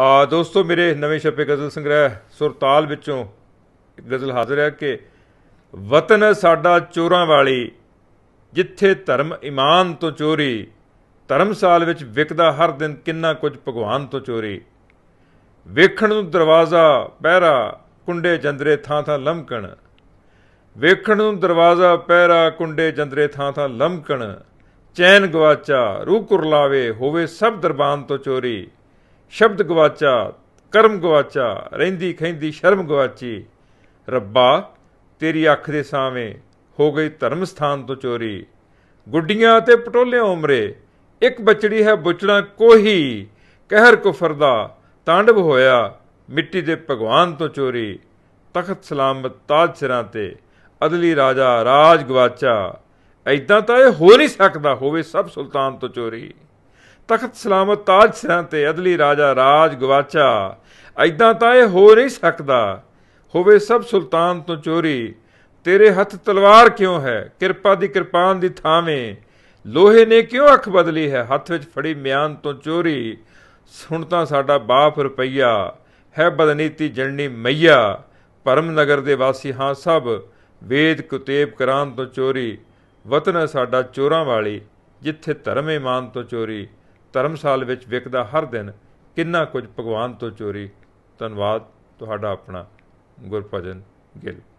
ਆ ਦੋਸਤੋ ਮੇਰੇ ਨਵੇਂ ਛਪੇ ਗਜ਼ਲ ਸੰਗ੍ਰਹਿ ਸੁਰਤਾਲ ਵਿੱਚੋਂ ਗਜ਼ਲ ਹਾਜ਼ਰ ਹੈ ਕਿ ਵਤਨ ਸਾਡਾ ਚੋਰਾਂ ਵਾਲੀ ਜਿੱਥੇ ਧਰਮ ਇਮਾਨ ਤੋਂ ਚੋਰੀ ਧਰਮਸਾਲ ਵਿੱਚ ਵਿਕਦਾ ਹਰ ਦਿਨ ਕਿੰਨਾ ਕੁਝ ਭਗਵਾਨ ਤੋਂ ਚੋਰੀ ਵੇਖਣ ਨੂੰ ਦਰਵਾਜ਼ਾ ਪਹਿਰਾ ਕੁੰਡੇ ਜੰਦਰੇ ਥਾਂ ਥਾਂ ਲਮਕਣ ਵੇਖਣ ਨੂੰ ਦਰਵਾਜ਼ਾ ਪਹਿਰਾ ਕੁੰਡੇ ਜੰਦਰੇ ਥਾਂ ਥਾਂ ਲਮਕਣ ਚੈਨ ਗਵਾਚਾ ਰੂਹ ਕੁਰਲਾਵੇ ਹੋਵੇ ਸਭ ਦਰਬਾਨ ਤੋਂ ਚੋਰੀ ਸ਼ਬਦ ਗਵਾਚਾ ਕਰਮ ਗਵਾਚਾ ਰਹਿੰਦੀ ਖੈਂਦੀ ਸ਼ਰਮ ਗਵਾਚੀ ਰੱਬਾ ਤੇਰੀ ਅੱਖ ਦੇ ਸਾਵੇਂ ਹੋ ਗਈ ਧਰਮ ਸਥਾਨ ਤੋਂ ਚੋਰੀ ਗੁੱਡੀਆਂ ਤੇ ਪਟੋਲਿਆਂ ਉਮਰੇ ਇੱਕ ਬਚੜੀ ਹੈ ਬੁਚੜਾ ਕੋਹੀ ਕਹਿਰ ਕੁਫਰ ਦਾ ਤਾਂਡਵ ਹੋਇਆ ਮਿੱਟੀ ਦੇ ਭਗਵਾਨ ਤੋਂ ਚੋਰੀ ਤਖਤ ਸਲਾਮਤ ਤਾਜ ਸਿਰਾਂ ਤੇ ਅਦਲੀ ਰਾਜਾ ਰਾਜ ਗਵਾਚਾ ਐਦਾਂ ਤਾਂ ਇਹ ਹੋ ਨਹੀਂ ਸਕਦਾ ਹੋਵੇ ਸਭ ਸੁਲਤਾਨ ਤੋਂ ਚੋਰੀ ਤਖਤ ਸਲਾਮਤ ਤਾਜ ਸਿਰਾਂ ਤੇ ਅਦਲੀ ਰਾਜਾ ਰਾਜ ਗਵਾਚਾ ਐਦਾਂ ਤਾਂ ਇਹ ਹੋ ਨਹੀਂ ਸਕਦਾ ਹੋਵੇ ਸਭ ਸੁਲਤਾਨ ਤੋਂ ਚੋਰੀ ਤੇਰੇ ਹੱਥ ਤਲਵਾਰ ਕਿਉਂ ਹੈ ਕਿਰਪਾ ਦੀ ਕਿਰਪਾਨ ਦੀ ਥਾਵੇਂ ਲੋਹੇ ਨੇ ਕਿਉਂ ਅੱਖ ਬਦਲੀ ਹੈ ਹੱਥ ਵਿੱਚ ਫੜੀ ਮਿਆਨ ਤੋਂ ਚੋਰੀ ਸੁਣ ਤਾਂ ਸਾਡਾ ਬਾਪ ਰੁਪਈਆ ਹੈ ਬਦਨੀਤੀ ਜਣਨੀ ਮਈਆ ਪਰਮ ਨਗਰ ਦੇ ਵਾਸੀ ਹਾਂ ਸਭ ਵੇਦ ਕੁਤੇਬ ਕਰਾਂ ਤੋਂ ਚੋਰੀ ਵਤਨ ਸਾਡਾ ਚੋਰਾਂ ਵਾਲੀ ਜਿੱਥੇ ਧਰਮ ਇਮਾਨ ਤੋਂ ਚੋਰੀ ਧਰਮਸਾਲ ਵਿੱਚ ਵਿਕਦਾ ਹਰ ਦਿਨ ਕਿੰਨਾ ਕੁਝ ਭਗਵਾਨ ਤੋਂ ਚੋਰੀ ਧੰਨਵਾਦ ਤੁਹਾਡਾ ਆਪਣਾ ਗੁਰਪਜਨ ਗਿੱਲ